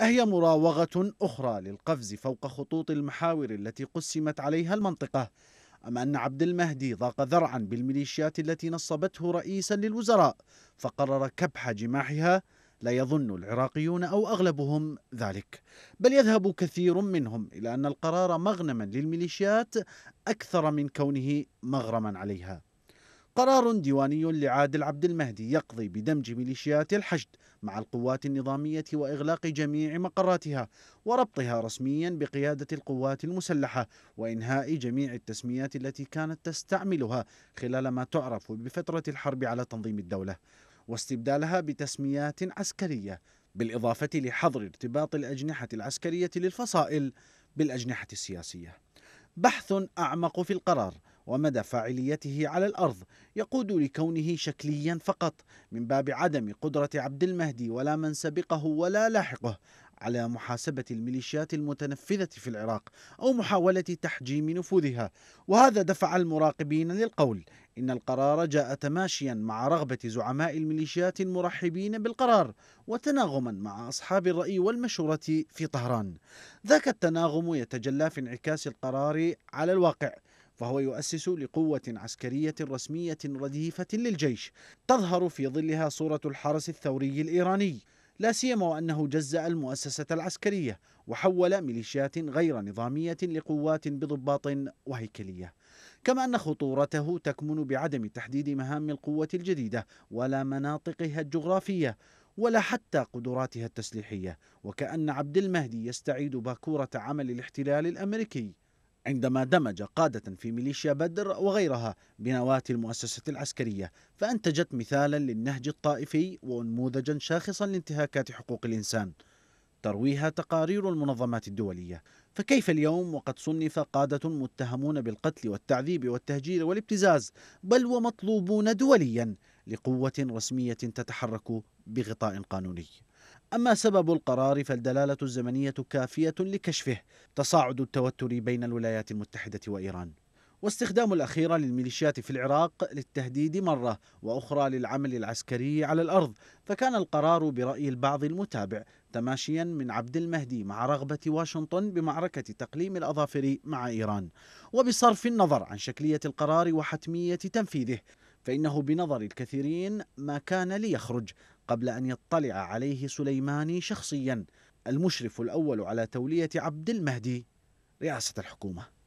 أهي مراوغة أخرى للقفز فوق خطوط المحاور التي قسمت عليها المنطقة أم أن عبد المهدي ضاق ذرعا بالميليشيات التي نصبته رئيسا للوزراء فقرر كبح جماحها لا يظن العراقيون أو أغلبهم ذلك بل يذهب كثير منهم إلى أن القرار مغنما للميليشيات أكثر من كونه مغرما عليها قرار ديواني لعادل عبد المهدي يقضي بدمج ميليشيات الحشد مع القوات النظامية وإغلاق جميع مقراتها وربطها رسميا بقيادة القوات المسلحة وإنهاء جميع التسميات التي كانت تستعملها خلال ما تعرف بفترة الحرب على تنظيم الدولة واستبدالها بتسميات عسكرية بالإضافة لحظر ارتباط الأجنحة العسكرية للفصائل بالأجنحة السياسية بحث أعمق في القرار ومدى فاعليته على الأرض يقود لكونه شكليا فقط من باب عدم قدرة عبد المهدي ولا من سبقه ولا لاحقه على محاسبة الميليشيات المتنفذة في العراق أو محاولة تحجيم نفوذها وهذا دفع المراقبين للقول إن القرار جاء تماشيا مع رغبة زعماء الميليشيات المرحبين بالقرار وتناغما مع أصحاب الرأي والمشورة في طهران ذاك التناغم يتجلى في انعكاس القرار على الواقع فهو يؤسس لقوة عسكرية رسمية رديفة للجيش تظهر في ظلها صورة الحرس الثوري الإيراني لا سيما وأنه جزأ المؤسسة العسكرية وحول ميليشيات غير نظامية لقوات بضباط وهيكلية كما أن خطورته تكمن بعدم تحديد مهام القوة الجديدة ولا مناطقها الجغرافية ولا حتى قدراتها التسليحية وكأن عبد المهدي يستعيد باكورة عمل الاحتلال الأمريكي عندما دمج قادة في ميليشيا بدر وغيرها بنواة المؤسسة العسكرية فأنتجت مثالا للنهج الطائفي ونموذجا شاخصا لانتهاكات حقوق الإنسان ترويها تقارير المنظمات الدولية فكيف اليوم وقد صنف قادة متهمون بالقتل والتعذيب والتهجير والابتزاز بل ومطلوبون دوليا لقوة رسمية تتحرك بغطاء قانوني أما سبب القرار فالدلالة الزمنية كافية لكشفه تصاعد التوتر بين الولايات المتحدة وإيران واستخدام الأخيرة للميليشيات في العراق للتهديد مرة وأخرى للعمل العسكري على الأرض فكان القرار برأي البعض المتابع تماشيا من عبد المهدي مع رغبة واشنطن بمعركة تقليم الأظافر مع إيران وبصرف النظر عن شكلية القرار وحتمية تنفيذه فإنه بنظر الكثيرين ما كان ليخرج قبل أن يطلع عليه سليماني شخصيا المشرف الأول على تولية عبد المهدي رئاسة الحكومة